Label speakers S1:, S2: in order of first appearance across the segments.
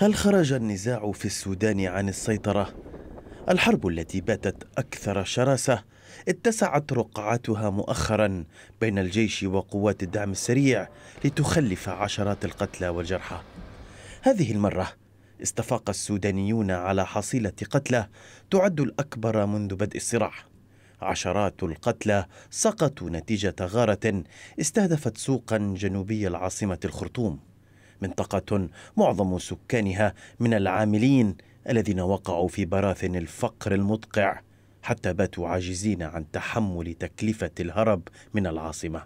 S1: هل خرج النزاع في السودان عن السيطرة؟ الحرب التي باتت أكثر شراسة اتسعت رقعتها مؤخرا بين الجيش وقوات الدعم السريع لتخلف عشرات القتلى والجرحى. هذه المرة استفاق السودانيون على حصيلة قتلى تعد الأكبر منذ بدء الصراع. عشرات القتلى سقطوا نتيجة غارة استهدفت سوقا جنوبي العاصمة الخرطوم. منطقة معظم سكانها من العاملين الذين وقعوا في براثن الفقر المدقع حتى باتوا عاجزين عن تحمل تكلفة الهرب من العاصمة.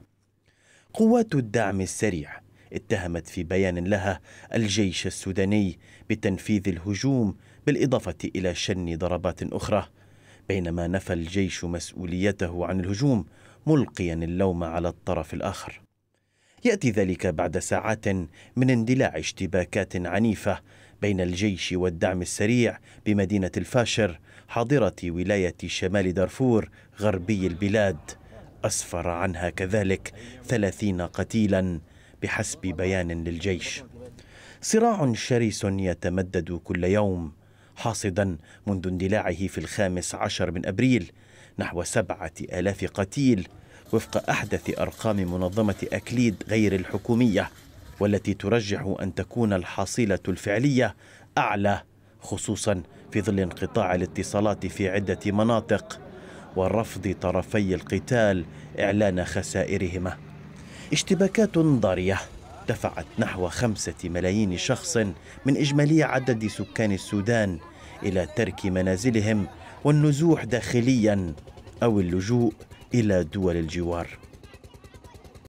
S1: قوات الدعم السريع اتهمت في بيان لها الجيش السوداني بتنفيذ الهجوم بالإضافة إلى شن ضربات أخرى بينما نفى الجيش مسؤوليته عن الهجوم ملقيا اللوم على الطرف الآخر يأتي ذلك بعد ساعات من اندلاع اشتباكات عنيفة بين الجيش والدعم السريع بمدينة الفاشر حاضرة ولاية شمال دارفور غربي البلاد أسفر عنها كذلك ثلاثين قتيلا بحسب بيان للجيش صراع شرس يتمدد كل يوم حاصدا منذ اندلاعه في الخامس عشر من أبريل نحو سبعة آلاف قتيل وفق أحدث أرقام منظمة أكليد غير الحكومية والتي ترجح أن تكون الحصيلة الفعلية أعلى خصوصا في ظل انقطاع الاتصالات في عدة مناطق ورفض طرفي القتال إعلان خسائرهما اشتباكات ضارية دفعت نحو خمسة ملايين شخص من إجمالي عدد سكان السودان إلى ترك منازلهم والنزوح داخليا أو اللجوء إلى دول الجوار